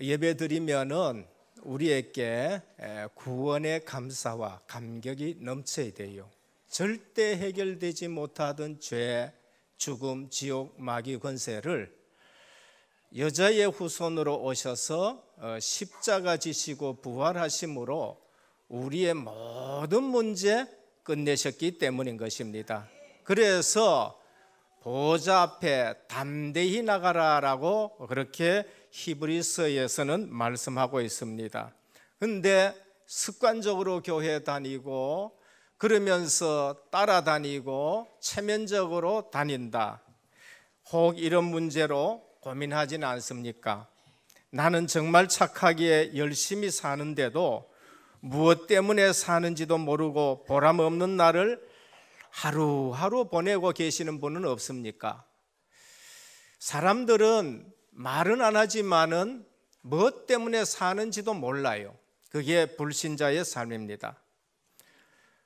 예배드리면은 우리에게 구원의 감사와 감격이 넘쳐야 돼요. 절대 해결되지 못하던 죄, 죽음, 지옥, 마귀 권세를 여자의 후손으로 오셔서 어, 십자가 지시고 부활하심으로 우리의 모든 문제 끝내셨기 때문인 것입니다. 그래서 보좌 앞에 담대히 나가라라고 그렇게 히브리서에서는 말씀하고 있습니다. 근데 습관적으로 교회 다니고 그러면서 따라다니고 체면적으로 다닌다. 혹 이런 문제로 고민하지 않습니까? 나는 정말 착하게 열심히 사는데도 무엇 때문에 사는지도 모르고 보람 없는 날을 하루하루 보내고 계시는 분은 없습니까? 사람들은 말은 안 하지만은 무 뭐 때문에 사는지도 몰라요. 그게 불신자의 삶입니다.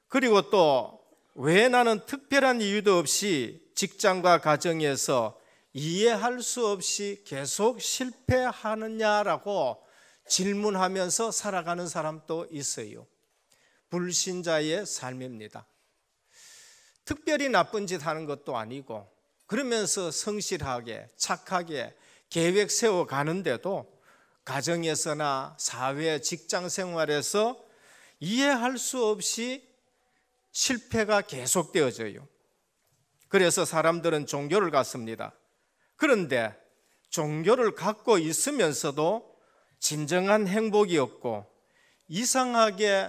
그리고 또 왜 나는 특별한 이유도 없이 직장과 가정에서 이해할 수 없이 계속 실패하느냐라고 질문하면서 살아가는 사람도 있어요. 불신자의 삶입니다. 특별히 나쁜 짓 하는 것도 아니고 그러면서 성실하게 착하게 계획 세워 가는데도 가정에서나 사회 직장 생활에서 이해할 수 없이 실패가 계속되어져요. 그래서 사람들은 종교를 갖습니다. 그런데 종교를 갖고 있으면서도 진정한 행복이 없고 이상하게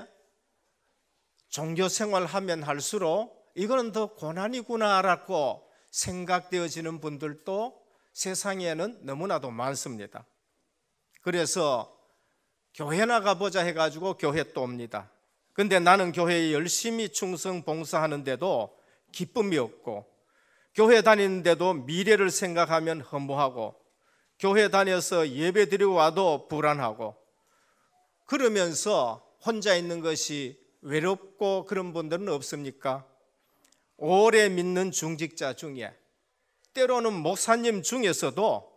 종교 생활하면 할수록 이거는 더 고난이구나라고 생각되어지는 분들도 세상에는 너무나도 많습니다. 그래서 교회나 가보자 해가지고 교회 또 옵니다. 근데 나는 교회에 열심히 충성 봉사하는데도 기쁨이 없고 교회 다니는데도 미래를 생각하면 허무하고 교회 다녀서 예배 드리고 와도 불안하고 그러면서 혼자 있는 것이 외롭고 그런 분들은 없습니까? 오래 믿는 중직자 중에 때로는 목사님 중에서도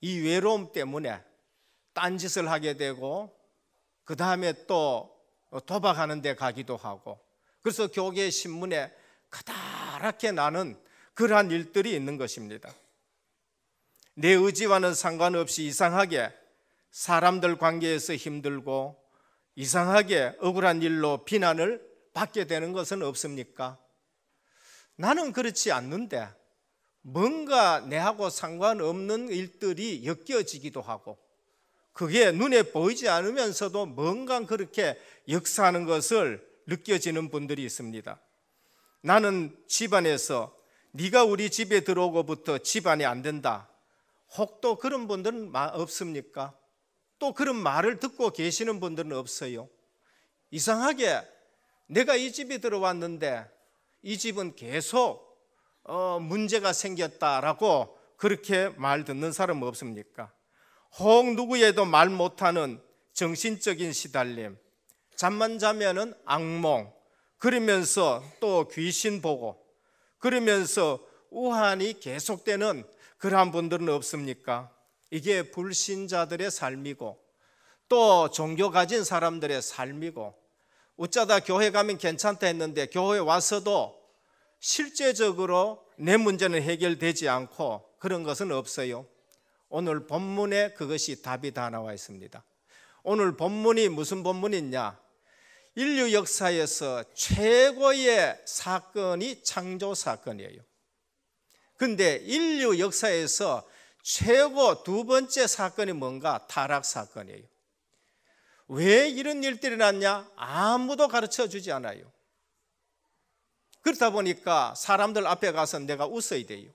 이 외로움 때문에 딴짓을 하게 되고 그 다음에 또 도박하는 데 가기도 하고 그래서 교계 신문에 가다랗게 나는 그러한 일들이 있는 것입니다. 내 의지와는 상관없이 이상하게 사람들 관계에서 힘들고 이상하게 억울한 일로 비난을 받게 되는 것은 없습니까? 나는 그렇지 않는데 뭔가 내하고 상관없는 일들이 엮여지기도 하고 그게 눈에 보이지 않으면서도 뭔가 그렇게 역사하는 것을 느껴지는 분들이 있습니다. 나는 집안에서 네가 우리 집에 들어오고부터 집안이 안 된다. 혹 또 그런 분들은 없습니까? 또 그런 말을 듣고 계시는 분들은 없어요. 이상하게 내가 이 집에 들어왔는데 이 집은 계속 어, 문제가 생겼다라고 그렇게 말 듣는 사람 없습니까? 혹 누구에도 말 못하는 정신적인 시달림, 잠만 자면은 악몽, 그러면서 또 귀신 보고, 그러면서 우환이 계속되는 그러한 분들은 없습니까? 이게 불신자들의 삶이고, 또 종교 가진 사람들의 삶이고, 어쩌다 교회 가면 괜찮다 했는데 교회 와서도 실제적으로 내 문제는 해결되지 않고 그런 것은 없어요. 오늘 본문에 그것이 답이 다 나와 있습니다. 오늘 본문이 무슨 본문이냐? 인류 역사에서 최고의 사건이 창조 사건이에요. 근데 인류 역사에서 최고 두 번째 사건이 뭔가 타락 사건이에요. 왜 이런 일들이 났냐? 아무도 가르쳐 주지 않아요. 그렇다 보니까 사람들 앞에 가서 내가 웃어야 돼요.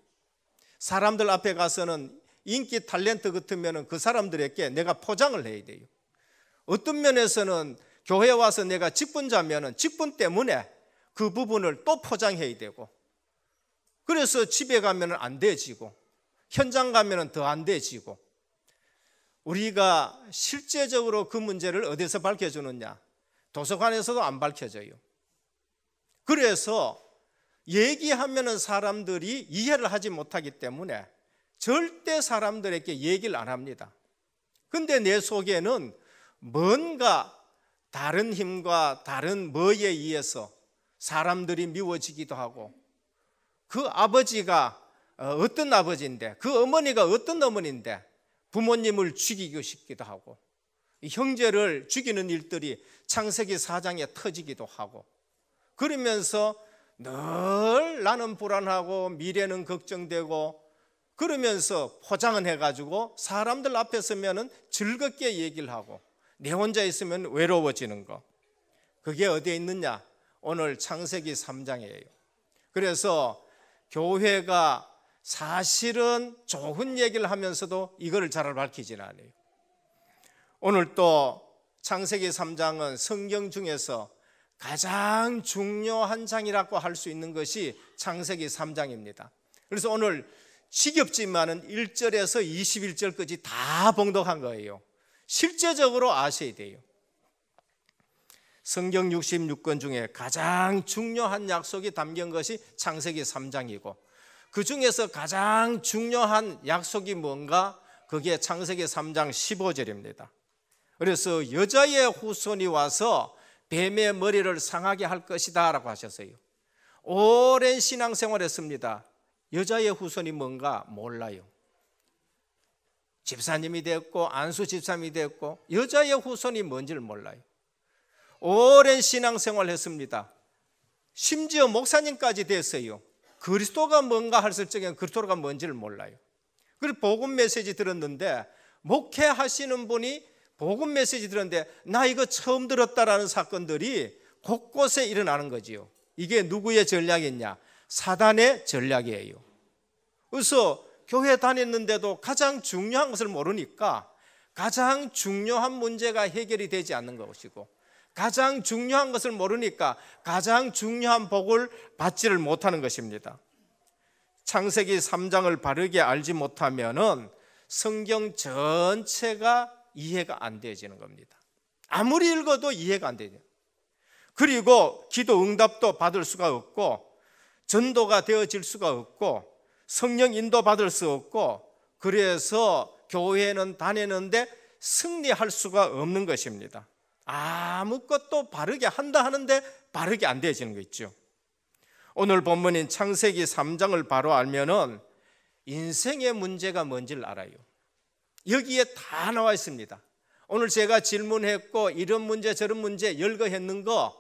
사람들 앞에 가서는 인기 탤런트 같으면 그 사람들에게 내가 포장을 해야 돼요. 어떤 면에서는 교회 와서 내가 직분자면은 직분 때문에 그 부분을 또 포장해야 되고 그래서 집에 가면은 안 돼지고 현장 가면더 안 돼지고 우리가 실제적으로 그 문제를 어디서 밝혀주느냐 도서관에서도 안 밝혀져요. 그래서 얘기하면 사람들이 이해를 하지 못하기 때문에 절대 사람들에게 얘기를 안 합니다. 근데 내 속에는 뭔가 다른 힘과 다른 뭐에 의해서 사람들이 미워지기도 하고 그 아버지가 어, 어떤 아버지인데 그 어머니가 어떤 어머니인데 부모님을 죽이고 싶기도 하고 형제를 죽이는 일들이 창세기 4장에 터지기도 하고 그러면서 늘 나는 불안하고 미래는 걱정되고 그러면서 포장은 해가지고 사람들 앞에 서면은 즐겁게 얘기를 하고 내 혼자 있으면 외로워지는 거. 그게 어디에 있느냐? 오늘 창세기 3장이에요. 그래서 교회가 사실은 좋은 얘기를 하면서도 이거를 잘 밝히진 않아요. 오늘 또 창세기 3장은 성경 중에서 가장 중요한 장이라고 할 수 있는 것이 창세기 3장입니다. 그래서 오늘 지겹지만은 1절에서 21절까지 다 봉독한 거예요. 실제적으로 아셔야 돼요. 성경 66권 중에 가장 중요한 약속이 담긴 것이 창세기 3장이고 그 중에서 가장 중요한 약속이 뭔가 그게 창세기 3장 15절입니다. 그래서 여자의 후손이 와서 뱀의 머리를 상하게 할 것이다 라고 하셨어요. 오랜 신앙생활 했습니다. 여자의 후손이 뭔가 몰라요. 집사님이 됐고 안수 집사님이 됐고 여자의 후손이 뭔지를 몰라요. 오랜 신앙생활 했습니다. 심지어 목사님까지 됐어요. 그리스도가 뭔가 했을 적에 그리스도가 뭔지를 몰라요. 그리고 복음 메시지 들었는데 목회하시는 분이 복음 메시지 들었는데 나 이거 처음 들었다라는 사건들이 곳곳에 일어나는 거지요. 이게 누구의 전략이냐? 사단의 전략이에요. 그래서 교회 다녔는데도 가장 중요한 것을 모르니까 가장 중요한 문제가 해결이 되지 않는 것이고 가장 중요한 것을 모르니까 가장 중요한 복을 받지를 못하는 것입니다. 창세기 3장을 바르게 알지 못하면은 성경 전체가 이해가 안 되어지는 겁니다. 아무리 읽어도 이해가 안 되죠. 그리고 기도 응답도 받을 수가 없고 전도가 되어질 수가 없고 성령 인도 받을 수 없고 그래서 교회는 다니는데 승리할 수가 없는 것입니다. 아무것도 바르게 한다 하는데 바르게 안 되어지는 거 있죠. 오늘 본문인 창세기 3장을 바로 알면은 인생의 문제가 뭔지를 알아요. 여기에 다 나와 있습니다. 오늘 제가 질문했고 이런 문제 저런 문제 열거했는 거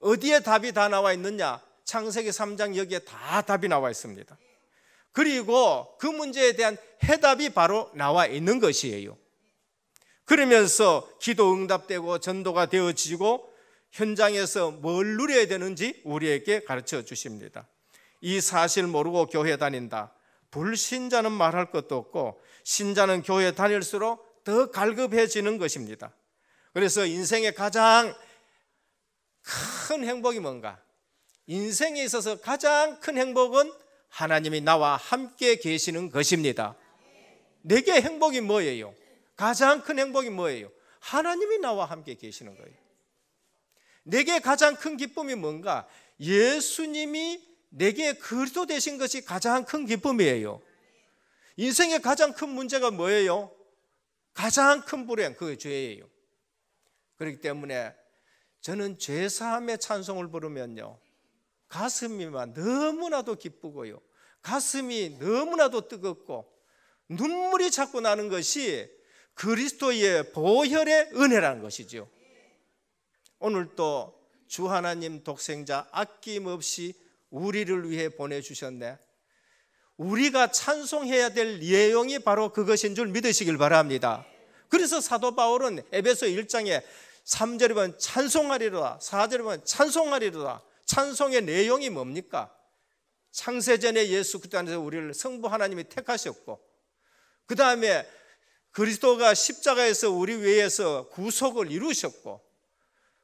어디에 답이 다 나와 있느냐? 창세기 3장 여기에 다 답이 나와 있습니다. 그리고 그 문제에 대한 해답이 바로 나와 있는 것이에요. 그러면서 기도 응답되고 전도가 되어지고 현장에서 뭘 누려야 되는지 우리에게 가르쳐 주십니다. 이 사실 모르고 교회 다닌다. 불신자는 말할 것도 없고 신자는 교회 에 다닐수록 더 갈급해지는 것입니다. 그래서 인생의 가장 큰 행복이 뭔가? 인생에 있어서 가장 큰 행복은 하나님이 나와 함께 계시는 것입니다. 내게 행복이 뭐예요? 가장 큰 행복이 뭐예요? 하나님이 나와 함께 계시는 거예요. 내게 가장 큰 기쁨이 뭔가? 예수님이 내게 그리스도 되신 것이 가장 큰 기쁨이에요. 인생의 가장 큰 문제가 뭐예요? 가장 큰 불행 그게 죄예요. 그렇기 때문에 저는 죄 사함의 찬송을 부르면요. 가슴이 막 너무나도 기쁘고요. 가슴이 너무나도 뜨겁고 눈물이 자꾸 나는 것이 그리스도의 보혈의 은혜라는 것이죠. 오늘도 주 하나님 독생자 아낌없이 우리를 위해 보내주셨네. 우리가 찬송해야 될내용이 바로 그것인 줄 믿으시길 바랍니다. 그래서 사도 바울은 에베소 1장에 3절에 보면 찬송하리로다, 4절에 보면 찬송하리로다. 찬송의 내용이 뭡니까? 창세전에 예수 그리 안에서 우리를 성부 하나님이 택하셨고 그 다음에 그리스도가 십자가에서 우리 위에서 구속을 이루셨고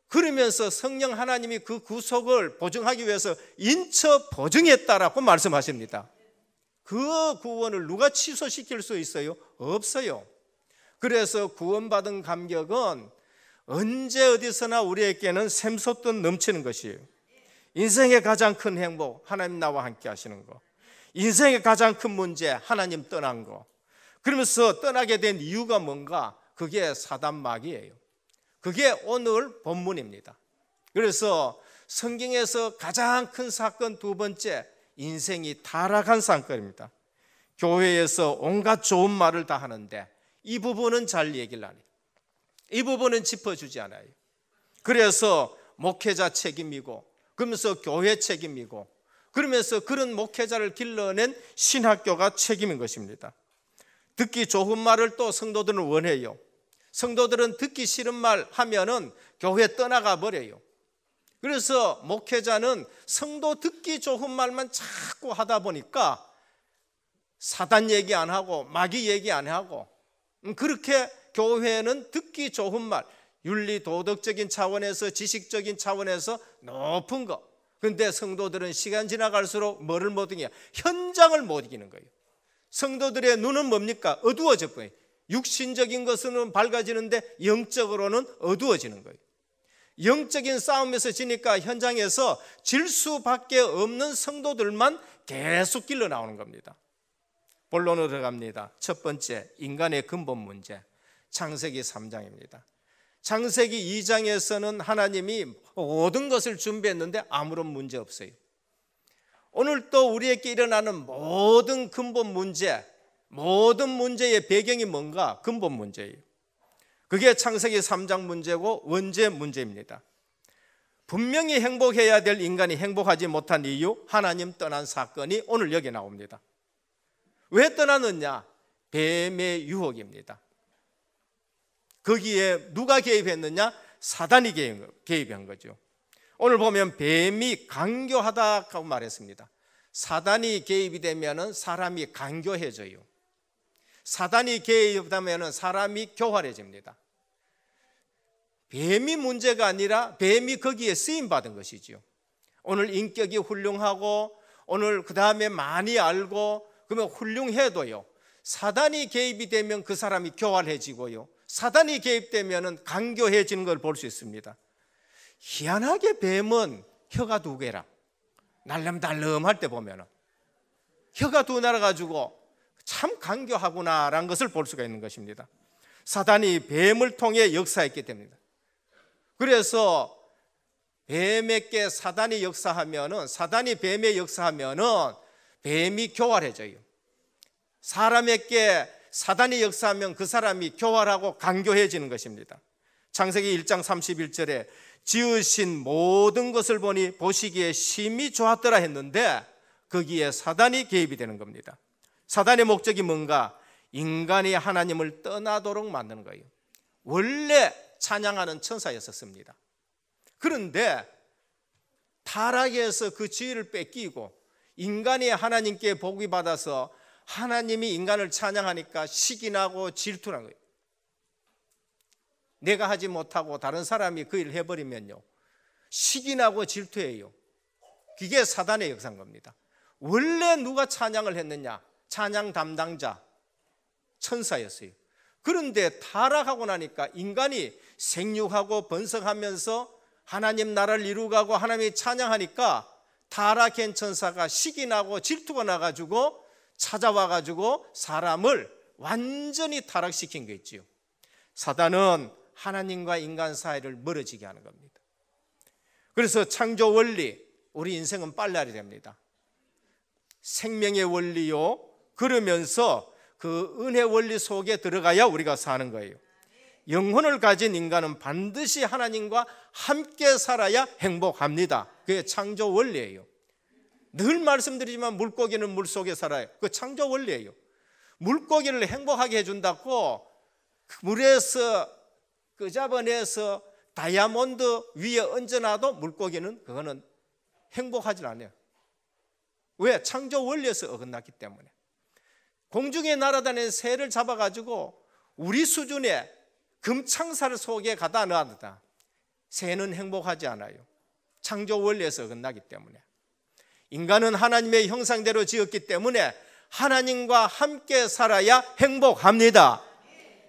그러면서 성령 하나님이 그 구속을 보증하기 위해서 인처 보증했다라고 말씀하십니다. 그 구원을 누가 취소시킬 수 있어요? 없어요. 그래서 구원받은 감격은 언제 어디서나 우리에게는 샘솟던 넘치는 것이에요. 인생의 가장 큰 행복, 하나님 나와 함께 하시는 거. 인생의 가장 큰 문제, 하나님 떠난 거. 그러면서 떠나게 된 이유가 뭔가? 그게 사단막이에요. 그게 오늘 본문입니다. 그래서 성경에서 가장 큰 사건 두 번째, 인생이 타락한 상태입니다. 교회에서 온갖 좋은 말을 다 하는데 이 부분은 잘 얘기를 안 해요. 이 부분은 짚어주지 않아요. 그래서 목회자 책임이고 그러면서 교회 책임이고 그러면서 그런 목회자를 길러낸 신학교가 책임인 것입니다. 듣기 좋은 말을 또 성도들은 원해요. 성도들은 듣기 싫은 말 하면은 교회 떠나가 버려요. 그래서 목회자는 성도 듣기 좋은 말만 자꾸 하다 보니까 사단 얘기 안 하고 마귀 얘기 안 하고 음, 그렇게 교회는 듣기 좋은 말 윤리 도덕적인 차원에서 지식적인 차원에서 높은 거 근데 성도들은 시간 지나갈수록 뭐를 못 이기냐 현장을 못 이기는 거예요 성도들의 눈은 뭡니까? 어두워졌고요 육신적인 것은 밝아지는데 영적으로는 어두워지는 거예요 영적인 싸움에서 지니까 현장에서 질 수밖에 없는 성도들만 계속 길러 나오는 겁니다. 본론으로 들어갑니다. 첫 번째, 인간의 근본 문제. 창세기 3장입니다. 창세기 2장에서는 하나님이 모든 것을 준비했는데 아무런 문제 없어요. 오늘 또 우리에게 일어나는 모든 근본 문제, 모든 문제의 배경이 뭔가 근본 문제예요. 그게 창세기 3장 문제고 원죄 문제입니다. 분명히 행복해야 될 인간이 행복하지 못한 이유, 하나님 떠난 사건이 오늘 여기 나옵니다. 왜 떠나느냐? 뱀의 유혹입니다. 거기에 누가 개입했느냐? 사단이 개입한 거죠. 오늘 보면 뱀이 강교하다고 말했습니다. 사단이 개입이 되면 사람이 강교해져요. 사단이 개입되면 사람이 교활해집니다. 뱀이 문제가 아니라 뱀이 거기에 쓰임 받은 것이지요. 오늘 인격이 훌륭하고 오늘 그 다음에 많이 알고 그러면 훌륭해도요. 사단이 개입이 되면 그 사람이 교활해지고요. 사단이 개입되면은 강교해지는 걸 볼 수 있습니다. 희한하게 뱀은 혀가 두 개라. 날름달름 할 때 보면은 혀가 두 나라 가지고 참 강교하구나라는 것을 볼 수가 있는 것입니다. 사단이 뱀을 통해 역사했기 때문입니다. 그래서 뱀에게 사단이 역사하면은 사단이 뱀에 역사하면은 뱀이 교활해져요. 사람에게 사단이 역사하면 그 사람이 교활하고 강교해지는 것입니다. 창세기 1장 31절에 지으신 모든 것을 보니 보시기에 심히 좋았더라 했는데 거기에 사단이 개입이 되는 겁니다. 사단의 목적이 뭔가 인간이 하나님을 떠나도록 만드는 거예요. 원래 찬양하는 천사였었습니다. 그런데 타락에서 그 지위를 뺏기고 인간이 하나님께 복이 받아서 하나님이 인간을 찬양하니까 시기 나고 질투난 거예요. 내가 하지 못하고 다른 사람이 그 일을 해버리면요. 시기 나고 질투해요. 그게 사단의 역사인 겁니다. 원래 누가 찬양을 했느냐? 찬양 담당자, 천사였어요. 그런데 타락하고 나니까 인간이 생육하고 번성하면서 하나님 나라를 이루가고 하나님이 찬양하니까 타락한 천사가 시기 나고 질투가 나가지고 찾아와 가지고 사람을 완전히 타락시킨 거 있지요. 사단은 하나님과 인간 사이를 멀어지게 하는 겁니다. 그래서 창조 원리, 우리 인생은 빨라야 됩니다. 생명의 원리요. 그러면서 그 은혜 원리 속에 들어가야 우리가 사는 거예요. 영혼을 가진 인간은 반드시 하나님과 함께 살아야 행복합니다. 그게 창조 원리예요. 늘 말씀드리지만 물고기는 물 속에 살아요. 그 창조 원리예요. 물고기를 행복하게 해준다고 그 물에서 그 잡아내서 다이아몬드 위에 얹어놔도 물고기는 그거는 행복하진 않아요. 왜? 창조 원리에서 어긋났기 때문에. 공중에 날아다니는 새를 잡아가지고 우리 수준의 금창살 속에 가다 넣었다. 새는 행복하지 않아요. 창조 원리에서 끝나기 때문에. 인간은 하나님의 형상대로 지었기 때문에 하나님과 함께 살아야 행복합니다.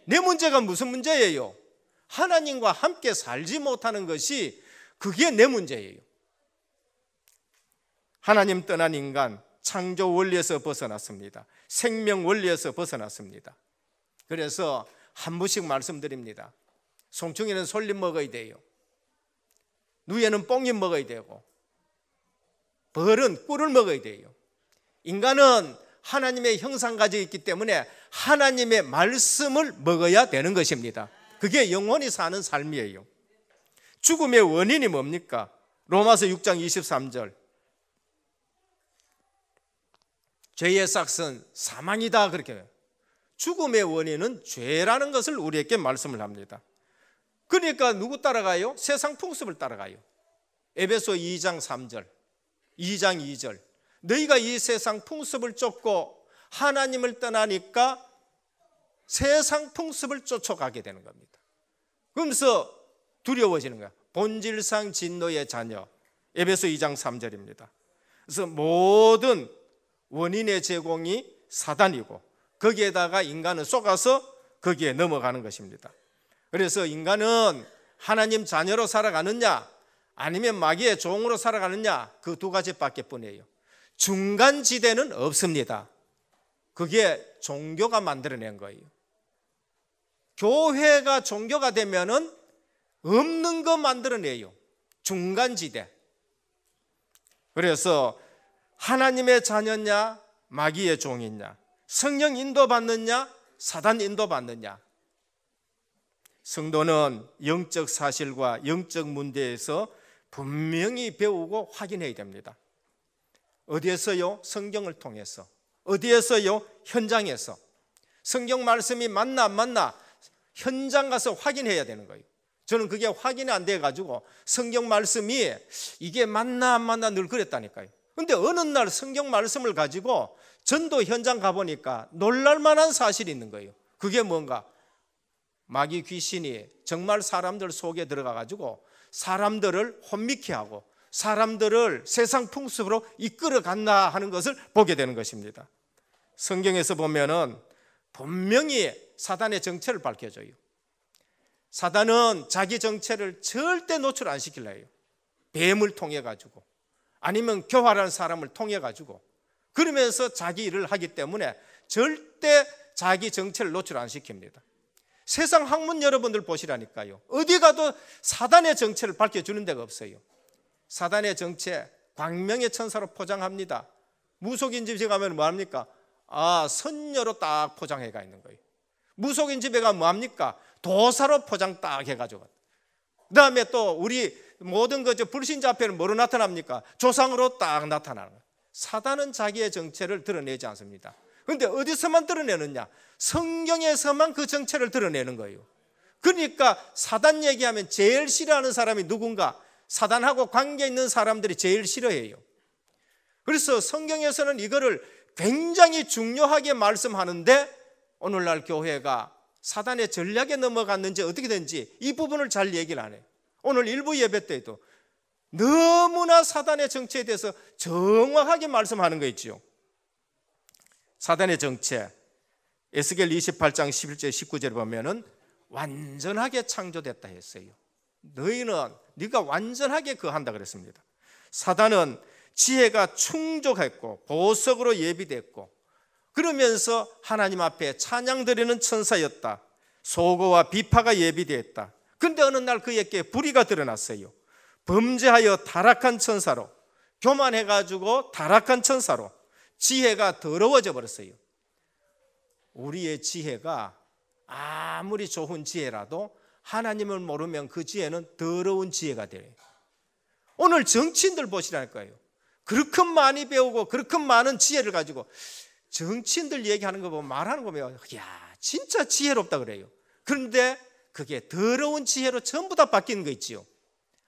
내 문제가 무슨 문제예요? 하나님과 함께 살지 못하는 것이 그게 내 문제예요. 하나님 떠난 인간 창조 원리에서 벗어났습니다. 생명 원리에서 벗어났습니다. 그래서 한 분씩 말씀드립니다. 송충이는 솔잎 먹어야 돼요. 누에는 뽕잎 먹어야 되고 벌은 꿀을 먹어야 돼요. 인간은 하나님의 형상 가져 있기 때문에 하나님의 말씀을 먹어야 되는 것입니다. 그게 영원히 사는 삶이에요. 죽음의 원인이 뭡니까? 로마서 6장 23절. 죄의 싹은 사망이다 그렇게 죽음의 원인은 죄라는 것을 우리에게 말씀을 합니다. 그러니까 누구 따라가요? 세상 풍습을 따라가요. 에베소 2장 3절, 2장 2절. 너희가 이 세상 풍습을 쫓고 하나님을 떠나니까 세상 풍습을 쫓아가게 되는 겁니다. 그러면서 두려워지는 거야. 본질상 진노의 자녀. 에베소 2장 3절입니다. 그래서 모든 원인의 제공이 사단이고 거기에다가 인간은 속아서 거기에 넘어가는 것입니다. 그래서 인간은 하나님 자녀로 살아가느냐 아니면 마귀의 종으로 살아가느냐 그 두 가지밖에 뿐이에요. 중간 지대는 없습니다. 그게 종교가 만들어낸 거예요. 교회가 종교가 되면은 없는 거 만들어내요. 중간 지대. 그래서 하나님의 자녀냐 마귀의 종이냐 성령 인도받느냐 사단 인도받느냐 성도는 영적 사실과 영적 문제에서 분명히 배우고 확인해야 됩니다. 어디에서요? 성경을 통해서. 어디에서요? 현장에서. 성경 말씀이 맞나 안 맞나 현장 가서 확인해야 되는 거예요. 저는 그게 확인이 안 돼가지고 성경 말씀이 이게 맞나 안 맞나 늘 그랬다니까요. 근데 어느 날 성경 말씀을 가지고 전도 현장 가보니까 놀랄만한 사실이 있는 거예요. 그게 뭔가? 마귀 귀신이 정말 사람들 속에 들어가가지고 사람들을 혼미케 하고 사람들을 세상 풍습으로 이끌어 갔나 하는 것을 보게 되는 것입니다. 성경에서 보면은 분명히 사단의 정체를 밝혀줘요. 사단은 자기 정체를 절대 노출 안 시킬래요. 뱀을 통해 가지고 아니면 교활한 사람을 통해 가지고 그러면서 자기 일을 하기 때문에 절대 자기 정체를 노출 안 시킵니다. 세상 학문 여러분들 보시라니까요. 어디 가도 사단의 정체를 밝혀주는 데가 없어요. 사단의 정체, 광명의 천사로 포장합니다. 무속인 집에 가면 뭐합니까? 아, 선녀로 딱 포장해가 있는 거예요. 무속인 집에 가면 뭐합니까? 도사로 포장 딱 해가지고. 그 다음에 또 우리 모든 것저 불신자 앞에는 뭐로 나타납니까? 조상으로 딱 나타나는 사단은 자기의 정체를 드러내지 않습니다. 그런데 어디서만 드러내느냐? 성경에서만 그 정체를 드러내는 거예요. 그러니까 사단 얘기하면 제일 싫어하는 사람이 누군가? 사단하고 관계 있는 사람들이 제일 싫어해요. 그래서 성경에서는 이거를 굉장히 중요하게 말씀하는데 오늘날 교회가 사단의 전략에 넘어갔는지 어떻게 된지 이 부분을 잘 얘기를 안 해요. 오늘 일부 예배 때에도 너무나 사단의 정체에 대해서 정확하게 말씀하는 거 있지요. 사단의 정체. 에스겔 28장 11절 19절에 보면은 완전하게 창조됐다 했어요. 너희는 네가 완전하게 그 한다 그랬습니다. 사단은 지혜가 충족했고 보석으로 예비됐고 그러면서 하나님 앞에 찬양 드리는 천사였다. 소고와 비파가 예비되었다. 근데 어느 날 그에게 불의가 드러났어요. 범죄하여 타락한 천사로, 교만해가지고 타락한 천사로 지혜가 더러워져 버렸어요. 우리의 지혜가 아무리 좋은 지혜라도 하나님을 모르면 그 지혜는 더러운 지혜가 돼요. 오늘 정치인들 보시라니까요. 그렇게 많이 배우고 그렇게 많은 지혜를 가지고 정치인들 얘기하는 거 보면 말하는 거 보면 야 진짜 지혜롭다 그래요. 그런데 그게 더러운 지혜로 전부 다 바뀌는 거 있지요.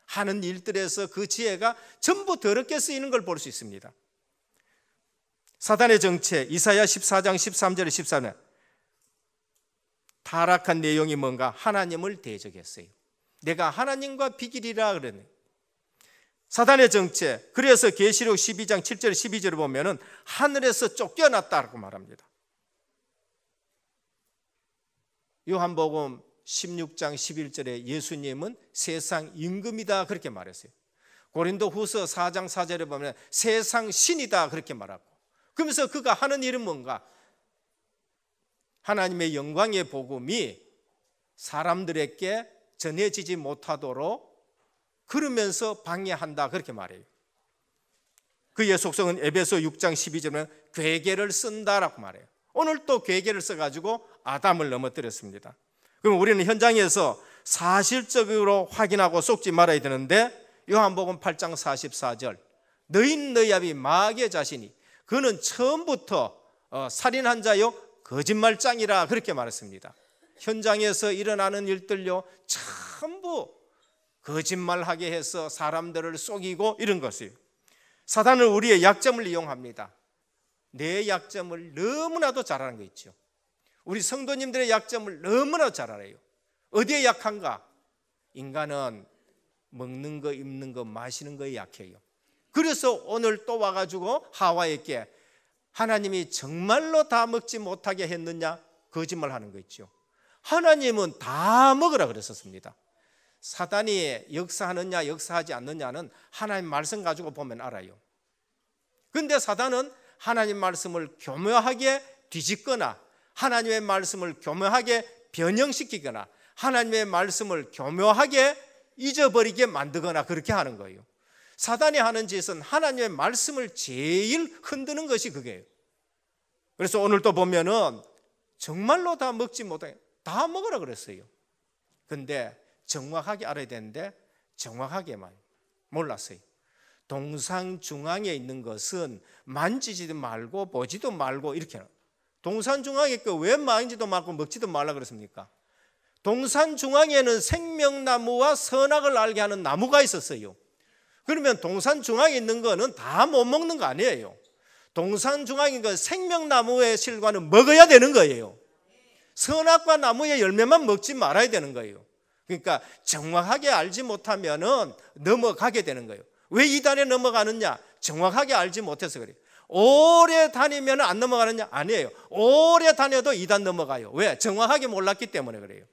하는 일들에서 그 지혜가 전부 더럽게 쓰이는 걸 볼 수 있습니다. 사단의 정체 이사야 14장 1 3절 14절 타락한 내용이 뭔가 하나님을 대적했어요. 내가 하나님과 비길이라 그러네. 사단의 정체. 그래서 계시록 12장 7절 12절을 보면은 하늘에서 쫓겨났다라고 말합니다. 요한복음 16장 11절에 예수님은 세상 임금이다 그렇게 말했어요. 고린도 후서 4장 4절에 보면 세상 신이다 그렇게 말하고 그러면서 그가 하는 일은 뭔가? 하나님의 영광의 복음이 사람들에게 전해지지 못하도록 그러면서 방해한다 그렇게 말해요. 그의 속성은 에베소 6장 12절은 괴계를 쓴다라고 말해요. 오늘 또 괴계를 써가지고 아담을 넘어뜨렸습니다. 그럼 우리는 현장에서 사실적으로 확인하고 속지 말아야 되는데 요한복음 8장 44절 너인 너희 앞이 마귀의 자신이 그는 처음부터 어, 살인한 자요 거짓말장이라 그렇게 말했습니다 현장에서 일어나는 일들요 전부 거짓말하게 해서 사람들을 속이고 이런 것이 사단은 우리의 약점을 이용합니다 내 약점을 너무나도 잘하는 거 있죠 우리 성도님들의 약점을 너무나 잘 알아요. 어디에 약한가? 인간은 먹는 거, 입는 거, 마시는 거에 약해요. 그래서 오늘 또 와가지고 하와에게 하나님이 정말로 다 먹지 못하게 했느냐? 거짓말 하는 거 있죠. 하나님은 다 먹으라 그랬었습니다. 사단이 역사하느냐, 역사하지 않느냐는 하나님 말씀 가지고 보면 알아요. 근데 사단은 하나님 말씀을 교묘하게 뒤집거나 하나님의 말씀을 교묘하게 변형시키거나 하나님의 말씀을 교묘하게 잊어버리게 만들거나 그렇게 하는 거예요. 사단이 하는 짓은 하나님의 말씀을 제일 흔드는 것이 그게예요. 그래서 오늘 또 보면은 정말로 다 먹지 못해게다 먹으라 그랬어요. 근데 정확하게 알아야 되는데 정확하게만 몰랐어요. 동상 중앙에 있는 것은 만지지도 말고 보지도 말고 이렇게 는 동산중앙에 그왜 마인지도 말고 먹지도 말라 그랬습니까? 동산중앙에는 생명나무와 선악을 알게 하는 나무가 있었어요. 그러면 동산중앙에 있는 거는 다 못 먹는 거 아니에요. 동산중앙인 건 생명나무의 실과는 먹어야 되는 거예요. 선악과 나무의 열매만 먹지 말아야 되는 거예요. 그러니까 정확하게 알지 못하면은 넘어가게 되는 거예요. 왜 이단에 넘어가느냐? 정확하게 알지 못해서 그래요. 오래 다니면 안 넘어가느냐? 아니에요. 오래 다녀도 2단 넘어가요. 왜? 정확하게 몰랐기 때문에 그래요.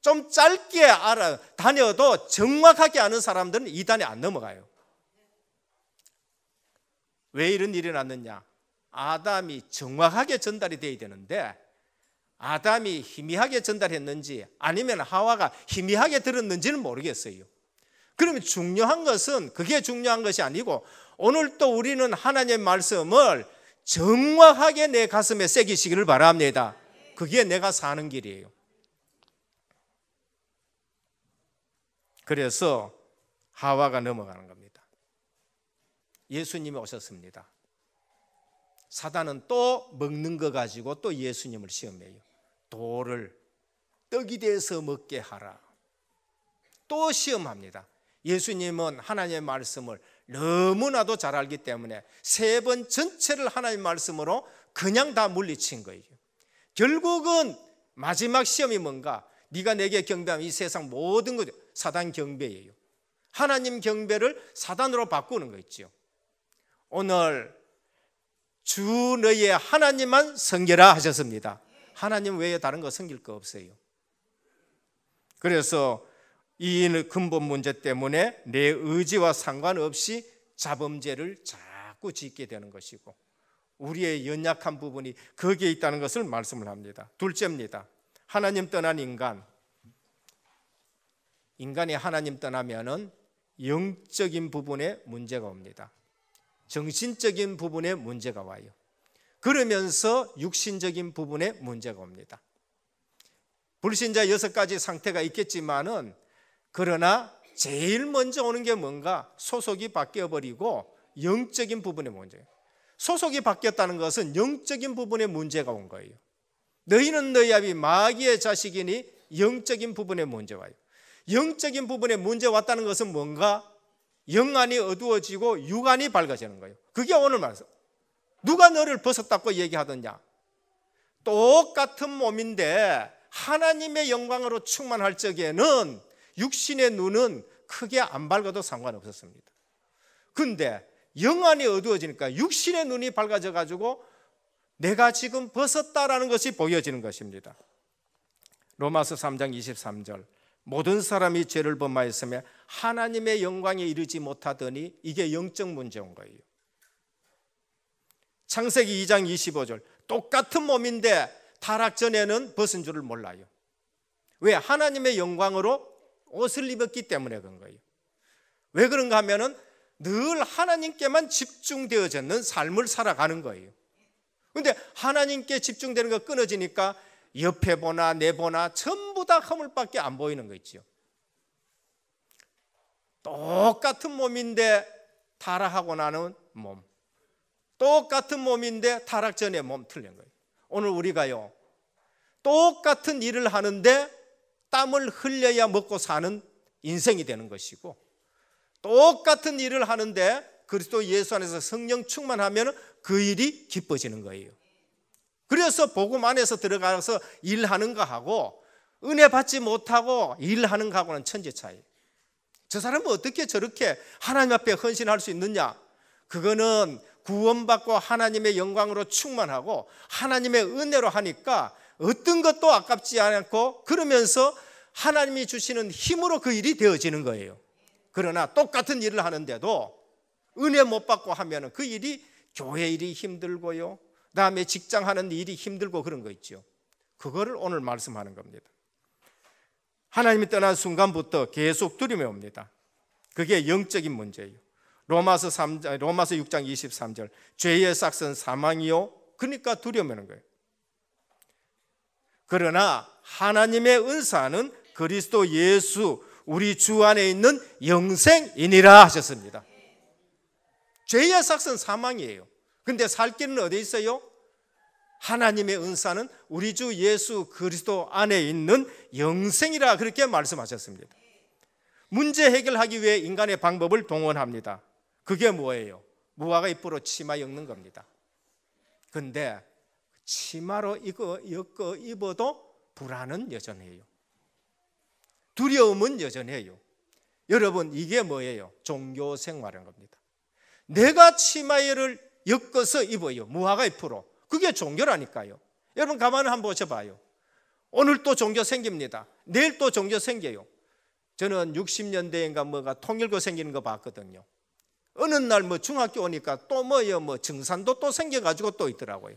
좀 짧게 알아 다녀도 정확하게 아는 사람들은 2단에 안 넘어가요. 왜 이런 일이 났느냐? 아담이 정확하게 전달이 돼야 되는데 아담이 희미하게 전달했는지 아니면 하와가 희미하게 들었는지는 모르겠어요. 그러면 중요한 것은 그게 중요한 것이 아니고 오늘도 우리는 하나님의 말씀을 정확하게 내 가슴에 새기시기를 바랍니다. 그게 내가 사는 길이에요. 그래서 하와가 넘어가는 겁니다. 예수님이 오셨습니다. 사단은 또 먹는 거 가지고 또 예수님을 시험해요. 돌을 떡이 돼서 먹게 하라. 또 시험합니다. 예수님은 하나님의 말씀을 너무나도 잘 알기 때문에 세 번 전체를 하나님 말씀으로 그냥 다 물리친 거예요. 결국은 마지막 시험이 뭔가? 네가 내게 경배하면 이 세상 모든 것 사단 경배예요. 하나님 경배를 사단으로 바꾸는 거 있죠. 오늘 주 너희의 하나님만 섬겨라 하셨습니다. 하나님 외에 다른 거 섬길 거 없어요. 그래서 이 근본 문제 때문에 내 의지와 상관없이 자범죄를 자꾸 짓게 되는 것이고 우리의 연약한 부분이 거기에 있다는 것을 말씀을 합니다. 둘째입니다. 하나님 떠난 인간. 인간이 하나님 떠나면은 영적인 부분에 문제가 옵니다. 정신적인 부분에 문제가 와요. 그러면서 육신적인 부분에 문제가 옵니다. 불신자 여섯 가지 상태가 있겠지만은 그러나 제일 먼저 오는 게 뭔가 소속이 바뀌어버리고 영적인 부분의 문제. 소속이 바뀌었다는 것은 영적인 부분의 문제가 온 거예요. 너희는 너희 아비 마귀의 자식이니 영적인 부분의 문제 와요. 영적인 부분의 문제 왔다는 것은 뭔가 영안이 어두워지고 육안이 밝아지는 거예요. 그게 오늘 말씀. 누가 너를 벗었다고 얘기하더냐? 똑같은 몸인데 하나님의 영광으로 충만할 적에는 육신의 눈은 크게 안 밝아도 상관없었습니다. 근데 영안이 어두워지니까 육신의 눈이 밝아져 가지고 내가 지금 벗었다라는 것이 보여지는 것입니다. 로마서 3장 23절. 모든 사람이 죄를 범하였음에 하나님의 영광에 이르지 못하더니 이게 영적 문제인 거예요. 창세기 2장 25절. 똑같은 몸인데 타락 전에는 벗은 줄을 몰라요. 왜? 하나님의 영광으로 옷을 입었기 때문에 그런 거예요. 왜 그런가 하면은 늘 하나님께만 집중되어졌는 삶을 살아가는 거예요. 그런데 하나님께 집중되는 거 끊어지니까 옆에 보나 내 보나 전부 다 허물밖에 안 보이는 거 있죠. 똑같은 몸인데 타락하고 나는 몸. 똑같은 몸인데 타락 전에 몸 틀린 거예요. 오늘 우리가요. 똑같은 일을 하는데 땀을 흘려야 먹고 사는 인생이 되는 것이고 똑같은 일을 하는데 그리스도 예수 안에서 성령 충만하면 그 일이 기뻐지는 거예요. 그래서 복음 안에서 들어가서 일하는 거하고 은혜 받지 못하고 일하는 거하고는 천재 차이. 저 사람은 어떻게 저렇게 하나님 앞에 헌신할 수 있느냐? 그거는 구원받고 하나님의 영광으로 충만하고 하나님의 은혜로 하니까 어떤 것도 아깝지 않고 그러면서 하나님이 주시는 힘으로 그 일이 되어지는 거예요. 그러나 똑같은 일을 하는데도 은혜 못 받고 하면 그 일이 교회 일이 힘들고요. 다음에 직장 하는 일이 힘들고 그런 거 있죠. 그거를 오늘 말씀하는 겁니다. 하나님이 떠난 순간부터 계속 두려움이 옵니다. 그게 영적인 문제예요. 로마서 3 로마서 6장 23절. 죄의 싹은 사망이요. 그러니까 두려움이 는 거예요. 그러나 하나님의 은사는 그리스도 예수 우리 주 안에 있는 영생이니라 하셨습니다. 죄의 삭은 사망이에요. 근데 살 길은 어디 있어요? 하나님의 은사는 우리 주 예수 그리스도 안에 있는 영생이라 그렇게 말씀하셨습니다. 문제 해결하기 위해 인간의 방법을 동원합니다. 그게 뭐예요? 무화과 잎으로 치마 엮는 겁니다. 근데 치마로 이거 엮어 입어도 불안은 여전해요. 두려움은 여전해요. 여러분 이게 뭐예요? 종교 생활인 겁니다. 내가 치마를 엮어서 입어요. 무화과 잎으로. 그게 종교라니까요. 여러분 가만히 한번 보셔봐요. 오늘 또 종교 생깁니다. 내일 또 종교 생겨요. 저는 60년대인가 뭐가 통일교 생기는 거 봤거든요. 어느 날 뭐 중학교 오니까 또 뭐요, 뭐 증산도 또 생겨가지고 또 있더라고요.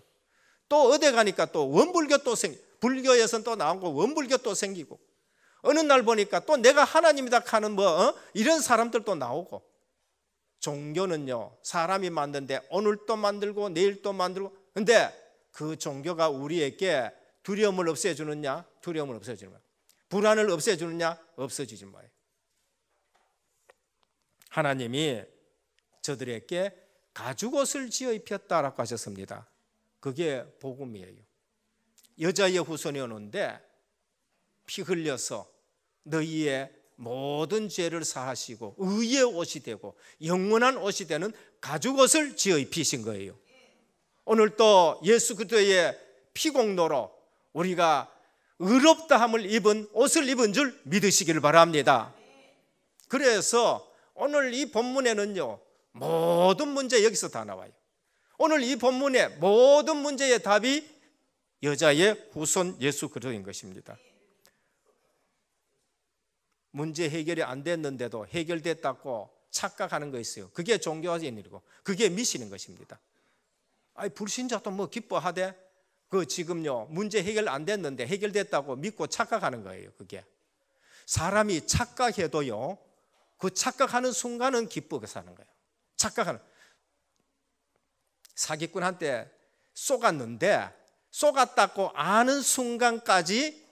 또 어디 가니까 또 원불교 또 생, 불교에선 또나온거 원불교 또 생기고 어느 날 보니까 또 내가 하나님이다 하는 뭐 어? 이런 사람들 또 나오고 종교는요 사람이 만든데 오늘 또 만들고 내일 또 만들고 근데 그 종교가 우리에게 두려움을 없애주느냐 두려움을 없애주는 거예 불안을 없애주느냐 없어지지 마요 하나님이 저들에게 가죽옷을 지어 입혔다라고 하셨습니다 그게 복음이에요. 여자의 후손이 오는데 피 흘려서 너희의 모든 죄를 사하시고 의의 옷이 되고 영원한 옷이 되는 가죽옷을 지어 입히신 거예요. 오늘 또 예수 그리스도의 피공로로 우리가 의롭다함을 입은 옷을 입은 줄 믿으시기를 바랍니다. 그래서 오늘 이 본문에는요 모든 문제 여기서 다 나와요. 오늘 이 본문의 모든 문제의 답이 여자의 후손 예수 그리스도인 것입니다. 문제 해결이 안 됐는데도 해결됐다고 착각하는 거 있어요. 그게 종교화이고 그게 미시는 것입니다. 아니 불신자도 뭐 기뻐하대. 그 지금요 문제 해결 안 됐는데 해결됐다고 믿고 착각하는 거예요. 그게 사람이 착각해도요 그 착각하는 순간은 기쁘게 사는 거예요. 착각하는 사기꾼한테 속았는데 속았다고 아는 순간까지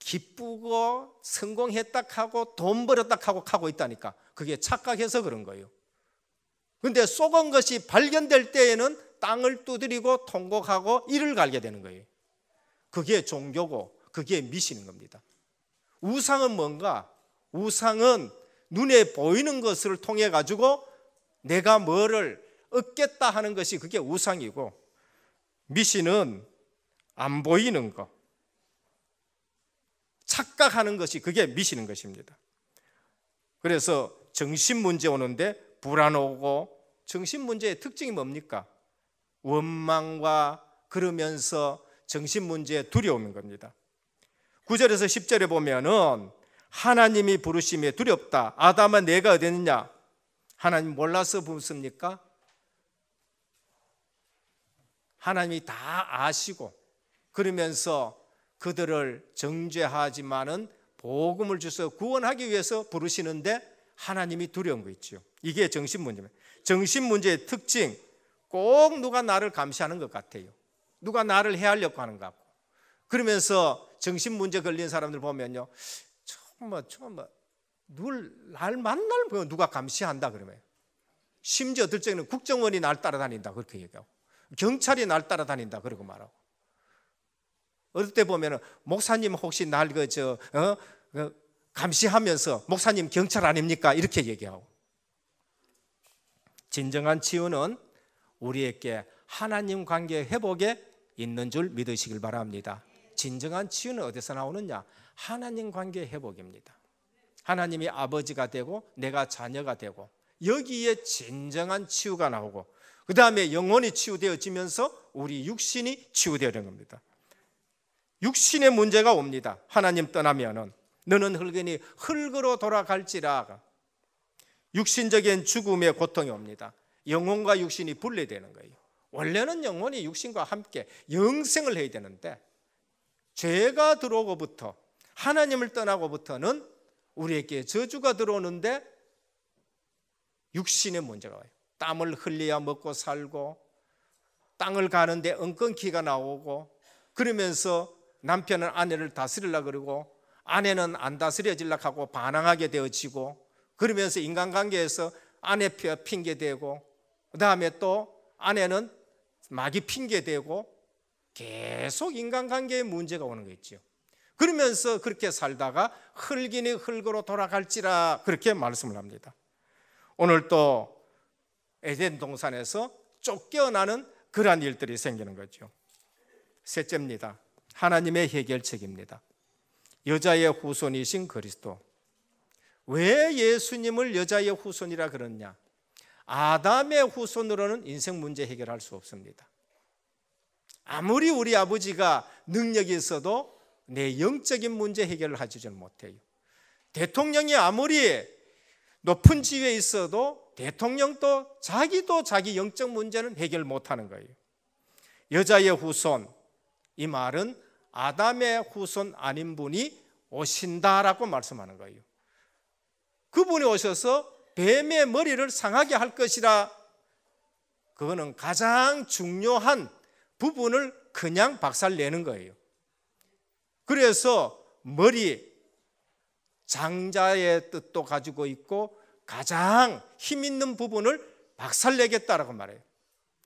기쁘고 성공했다 하고 돈 벌었다 하고 하고 있다니까 그게 착각해서 그런 거예요. 근데 속은 것이 발견될 때에는 땅을 두드리고 통곡하고 이를 갈게 되는 거예요. 그게 종교고 그게 미신인 겁니다. 우상은 뭔가? 우상은 눈에 보이는 것을 통해 가지고 내가 뭐를 얻겠다 하는 것이 그게 우상이고 미신은 안 보이는 것, 착각하는 것이 그게 미신인 것입니다. 그래서 정신 문제 오는데 불안 오고 정신 문제의 특징이 뭡니까? 원망과 그러면서 정신 문제의 두려움인 겁니다. 9절에서 10절에 보면은 하나님이 부르심에 두렵다. 아담아 내가 어디 있느냐? 하나님 몰라서 부릅니까? 하나님이 다 아시고 그러면서 그들을 정죄하지만은 복음을 주서 구원하기 위해서 부르시는데 하나님이 두려운 거있죠 이게 정신 문제입니다. 정신 문제의 특징 꼭 누가 나를 감시하는 것 같아요. 누가 나를 해하려고 하는 것 같고. 그러면서 정신 문제 걸린 사람들 보면요. 정말 정말 늘날 만날 보면 누가 감시한다 그러면 심지어 들떨 적에는 국정원이 날 따라다닌다 그렇게 얘기하고 경찰이 날 따라다닌다 그러고 말하고 어릴 때보면 목사님 혹시 날 그저 어? 그 감시하면서 목사님 경찰 아닙니까 이렇게 얘기하고 진정한 치유는 우리에게 하나님 관계 회복에 있는 줄 믿으시길 바랍니다. 진정한 치유는 어디서 나오느냐? 하나님 관계 회복입니다. 하나님이 아버지가 되고 내가 자녀가 되고 여기에 진정한 치유가 나오고 그 다음에 영혼이 치유되어지면서 우리 육신이 치유되는 겁니다. 육신의 문제가 옵니다. 하나님 떠나면은 너는 흙이니 흙으로 돌아갈지라. 육신적인 죽음의 고통이 옵니다. 영혼과 육신이 분리되는 거예요. 원래는 영혼이 육신과 함께 영생을 해야 되는데 죄가 들어오고부터 하나님을 떠나고부터는 우리에게 저주가 들어오는데 육신의 문제가 와요. 땀을 흘려야 먹고 살고 땅을 가는데 엉겅퀴가 나오고 그러면서 남편은 아내를 다스리려 그러고 아내는 안 다스려질라 하고 반항하게 되어지고 그러면서 인간관계에서 아내 핑계 대고 그다음에 또 아내는 막이 핑계 대고 계속 인간관계에 문제가 오는 거 있죠. 그러면서 그렇게 살다가 흙이니 흙으로 돌아갈지라 그렇게 말씀을 합니다. 오늘 또 에덴 동산에서 쫓겨나는 그러한 일들이 생기는 거죠. 셋째입니다. 하나님의 해결책입니다. 여자의 후손이신 그리스도. 왜 예수님을 여자의 후손이라 그러냐? 아담의 후손으로는 인생 문제 해결할 수 없습니다. 아무리 우리 아버지가 능력이 있어도 내 영적인 문제 해결을 하지 못해요. 대통령이 아무리 높은 지위에 있어도 대통령도 자기도 자기 영적 문제는 해결 못하는 거예요. 여자의 후손 이 말은 아담의 후손 아닌 분이 오신다라고 말씀하는 거예요. 그분이 오셔서 뱀의 머리를 상하게 할 것이라 그거는 가장 중요한 부분을 그냥 박살 내는 거예요. 그래서 머리 장자의 뜻도 가지고 있고 가장 힘 있는 부분을 박살내겠다라고 말해요.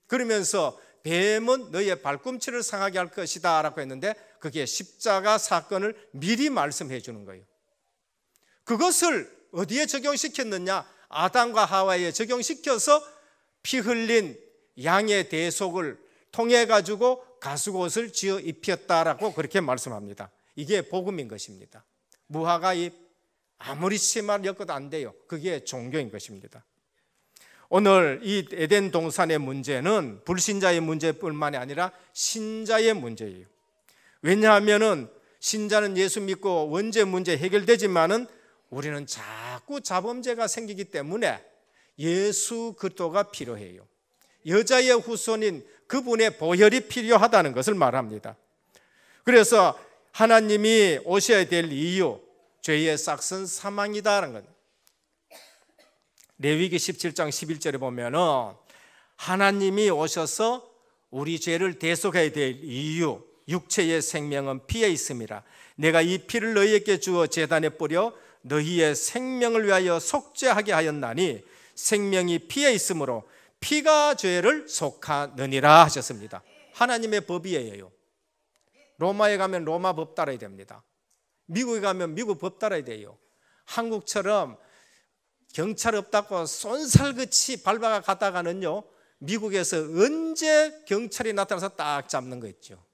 그러면서 뱀은 너희의 발꿈치를 상하게 할 것이다 라고 했는데 그게 십자가 사건을 미리 말씀해 주는 거예요. 그것을 어디에 적용시켰느냐? 아담과 하와에 적용시켜서 피 흘린 양의 대속을 통해 가지고 가수옷을 지어 입혔다라고 그렇게 말씀합니다. 이게 복음인 것입니다. 무화과 잎, 아무리 심한 엮어안 돼요. 그게 종교인 것입니다. 오늘 이 에덴 동산의 문제는 불신자의 문제뿐만이 아니라 신자의 문제예요. 왜냐하면은 신자는 예수 믿고 원죄 문제 해결되지만은 우리는 자꾸 자범죄가 생기기 때문에 예수 그리스도가 필요해요. 여자의 후손인 그분의 보혈이 필요하다는 것을 말합니다. 그래서 하나님이 오셔야 될 이유, 죄의 싹은 사망이다라는 겁 레위기 17장 11절에 보면은 하나님이 오셔서 우리 죄를 대속해야 될 이유 육체의 생명은 피에 있음이라 내가 이 피를 너희에게 주어 재단에 뿌려 너희의 생명을 위하여 속죄하게 하였나니 생명이 피에 있으므로 피가 죄를 속하느니라 하셨습니다. 하나님의 법이에요. 로마에 가면 로마 법 따라야 됩니다. 미국에 가면 미국 법 따라야 돼요. 한국처럼 경찰 없다고 손살같이발바가 갔다가는요. 미국에서 언제 경찰이 나타나서 딱 잡는 거 있죠.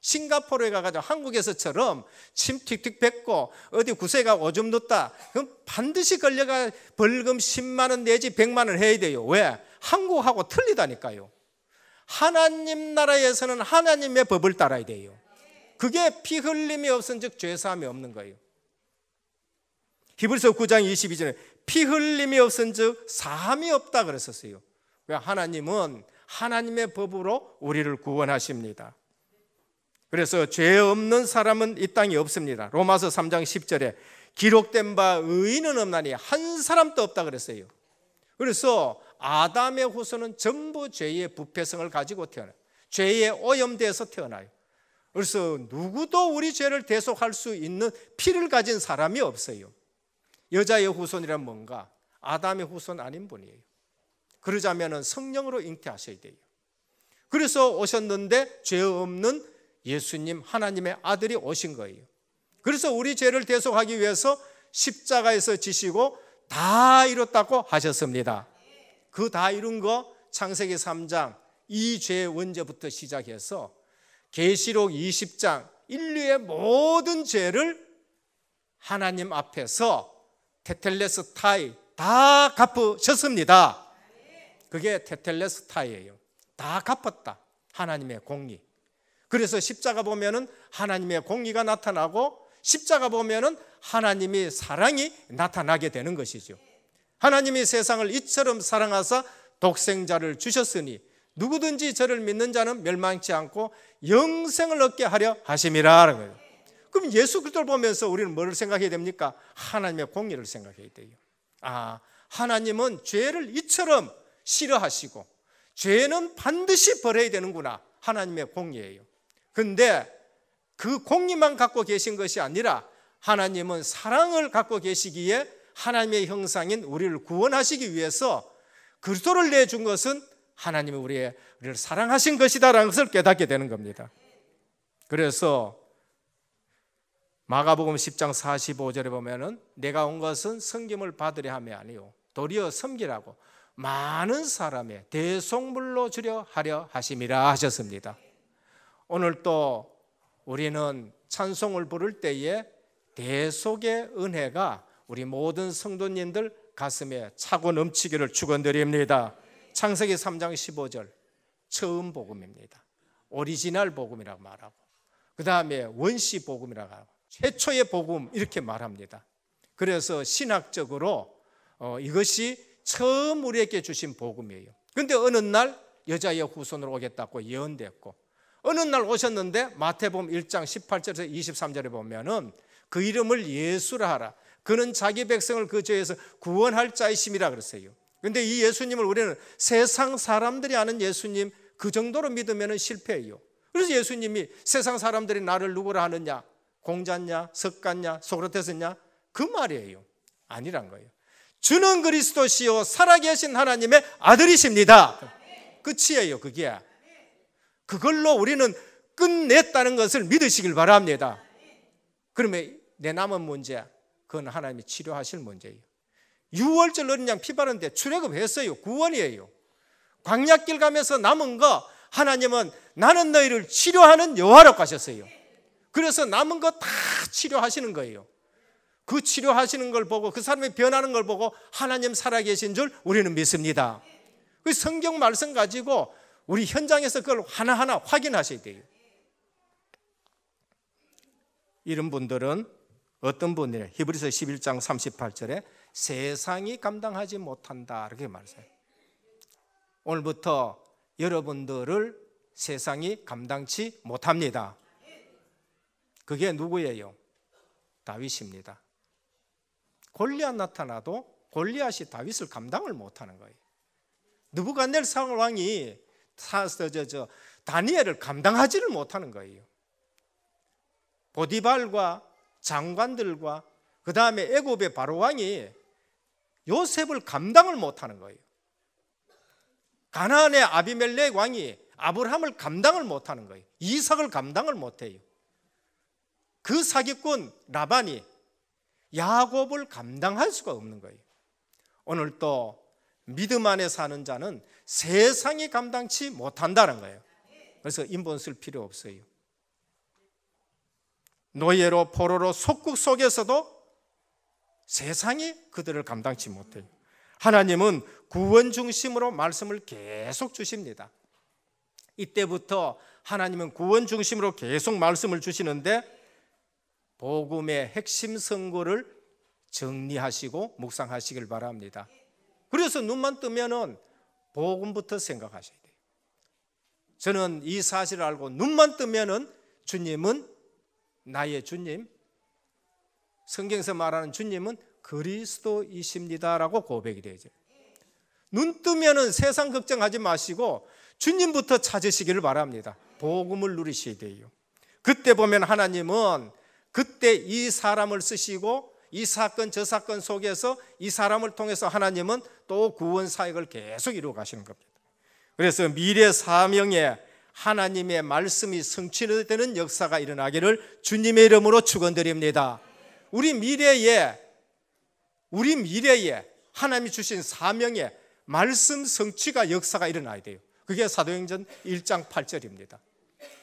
싱가포르에 가가지고 한국에서처럼 침 틱틱 뱉고 어디 구세가 오줌 넣다. 그럼 반드시 걸려가 벌금 10만 원 내지 100만 원 해야 돼요. 왜? 한국하고 틀리다니까요. 하나님 나라에서는 하나님의 법을 따라야 돼요. 그게 피 흘림이 없은즉 죄사함이 없는 거예요. 히브리서 9장 22절에 피 흘림이 없은즉 사함이 없다 그랬었어요. 왜 하나님은 하나님의 법으로 우리를 구원하십니다. 그래서 죄 없는 사람은 이 땅에 없습니다. 로마서 3장 10절에 기록된 바 의인은 없나니 한 사람도 없다 그랬어요. 그래서 아담의 후손은 전부 죄의 부패성을 가지고 태어나요. 죄에 오염돼서 태어나요. 그래서 누구도 우리 죄를 대속할 수 있는 피를 가진 사람이 없어요. 여자의 후손이란 뭔가 아담의 후손 아닌 분이에요. 그러자면 성령으로 잉태하셔야 돼요. 그래서 오셨는데 죄 없는 예수님 하나님의 아들이 오신 거예요. 그래서 우리 죄를 대속하기 위해서 십자가에서 지시고 다 이뤘다고 하셨습니다. 그 다 이룬 거 창세기 3장 이 죄의 원죄부터 시작해서 계시록 20장 인류의 모든 죄를 하나님 앞에서 테텔레스타이 다 갚으셨습니다. 그게 테텔레스타이예요. 다 갚았다. 하나님의 공리. 그래서 십자가 보면은 하나님의 공리가 나타나고 십자가 보면은 하나님의 사랑이 나타나게 되는 것이죠. 하나님이 세상을 이처럼 사랑하사 독생자를 주셨으니 누구든지 저를 믿는 자는 멸망치 않고 영생을 얻게 하려 하심이라라는 거예요. 그럼 예수 그리스도를 보면서 우리는 뭘 생각해야 됩니까? 하나님의 공의를 생각해야 돼요. 아, 하나님은 죄를 이처럼 싫어하시고 죄는 반드시 벌해야 되는구나. 하나님의 공의예요. 근데 그 공의만 갖고 계신 것이 아니라 하나님은 사랑을 갖고 계시기에 하나님의 형상인 우리를 구원하시기 위해서 그리스도를 내준 것은 하나님이 우리의, 우리를 사랑하신 것이다라는 것을 깨닫게 되는 겁니다. 그래서 마가복음 10장 45절에 보면은 내가 온 것은 섬김을 받으려 함이 아니요 도리어 섬기라고 많은 사람의 대속물로 주려 하려 하심이라 하셨습니다. 오늘 또 우리는 찬송을 부를 때에 대속의 은혜가 우리 모든 성도님들 가슴에 차고 넘치기를 축원드립니다. 창세기 3장 15절 처음 복음입니다. 오리지널 복음이라고 말하고 그 다음에 원시 복음이라고 하고 최초의 복음 이렇게 말합니다. 그래서 신학적으로 어, 이것이 처음 우리에게 주신 복음이에요. 근데 어느 날 여자의 후손으로 오겠다고 예언됐고 어느 날 오셨는데 마태복음 1장 18절에서 23절에 보면은 그 이름을 예수라 하라. 그는 자기 백성을 그 죄에서 구원할 자이심이라 그랬어요. 근데 이 예수님을 우리는 세상 사람들이 아는 예수님 그 정도로 믿으면 실패해요. 그래서 예수님이 세상 사람들이 나를 누구라 하느냐? 공자냐? 석가냐? 소크라테스냐? 그 말이에요. 아니란 거예요. 주는 그리스도시요 살아계신 하나님의 아들이십니다. 끝이에요, 그 그게. 그걸로 우리는 끝냈다는 것을 믿으시길 바랍니다. 그러면 내 남은 문제, 그건 하나님이 치료하실 문제예요. 6월절 어린 양 피바른데 출애굽했어요. 구원이에요. 광약길 가면서 남은 거 하나님은 나는 너희를 치료하는 여호와라고 하셨어요. 그래서 남은 거 다 치료하시는 거예요. 그 치료하시는 걸 보고 그 사람이 변하는 걸 보고 하나님 살아계신 줄 우리는 믿습니다. 그 성경 말씀 가지고 우리 현장에서 그걸 하나하나 확인하셔야 돼요. 이런 분들은 어떤 분이래? 히브리서 11장 38절에 세상이 감당하지 못한다. 이렇게 말했어요. 오늘부터 여러분들을 세상이 감당치 못합니다. 그게 누구예요? 다윗입니다. 골리앗 나타나도 골리앗이 다윗을 감당을 못하는 거예요. 느부갓네살 왕이 다니엘을 감당하지를 못하는 거예요. 보디발과 장관들과 그 다음에 애굽의 바로 왕이 요셉을 감당을 못하는 거예요. 가나안의 아비멜렉 왕이 아브라함을 감당을 못하는 거예요. 이삭을 감당을 못해요. 그 사기꾼 라반이 야곱을 감당할 수가 없는 거예요. 오늘 또 믿음 안에 사는 자는 세상이 감당치 못한다는 거예요. 그래서 인본 쓸 필요 없어요. 노예로 포로로 속국 속에서도 세상이 그들을 감당치 못해요. 하나님은 구원 중심으로 말씀을 계속 주십니다. 이때부터 하나님은 구원 중심으로 계속 말씀을 주시는데 복음의 핵심 선고를 정리하시고 묵상하시길 바랍니다. 그래서 눈만 뜨면은 복음부터 생각하셔야 돼요. 저는 이 사실을 알고 눈만 뜨면은 주님은 나의 주님, 성경에서 말하는 주님은 그리스도이십니다라고 고백이 되죠. 눈 뜨면은 세상 걱정하지 마시고 주님부터 찾으시기를 바랍니다. 복음을 누리셔야 돼요. 그때 보면 하나님은 그때 이 사람을 쓰시고 이 사건 저 사건 속에서 이 사람을 통해서 하나님은 또 구원 사역을 계속 이루어 가시는 겁니다. 그래서 미래 사명에 하나님의 말씀이 성취되는 역사가 일어나기를 주님의 이름으로 축원드립니다. 우리 미래에 우리 미래에 하나님이 주신 사명에 말씀 성취가 역사가 일어나야 돼요. 그게 사도행전 1장 8절입니다.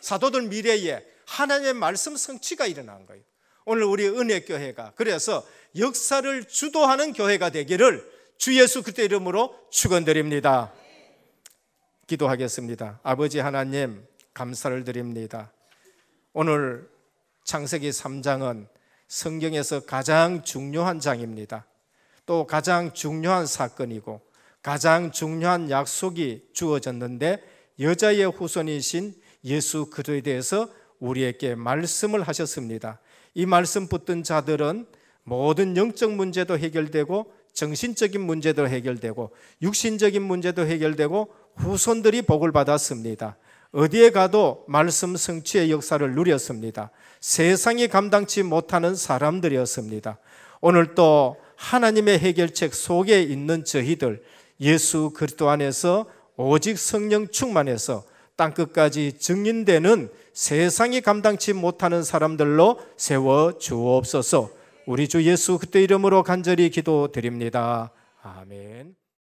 사도들 미래에 하나님의 말씀 성취가 일어난 거예요. 오늘 우리 은혜 교회가 그래서 역사를 주도하는 교회가 되기를 주 예수 그때 이름으로 축원드립니다. 기도하겠습니다. 아버지 하나님 감사를 드립니다. 오늘 창세기 3장은 성경에서 가장 중요한 장입니다. 또 가장 중요한 사건이고 가장 중요한 약속이 주어졌는데 여자의 후손이신 예수 그리스도에 대해서 우리에게 말씀을 하셨습니다. 이 말씀 붙든 자들은 모든 영적 문제도 해결되고 정신적인 문제도 해결되고 육신적인 문제도 해결되고 후손들이 복을 받았습니다. 어디에 가도 말씀 성취의 역사를 누렸습니다. 세상이 감당치 못하는 사람들이었습니다. 오늘 또 하나님의 해결책 속에 있는 저희들 예수 그리스도 안에서 오직 성령 충만해서 땅 끝까지 증인되는 세상이 감당치 못하는 사람들로 세워 주옵소서. 우리 주 예수 그때 이름으로 간절히 기도드립니다. 아멘.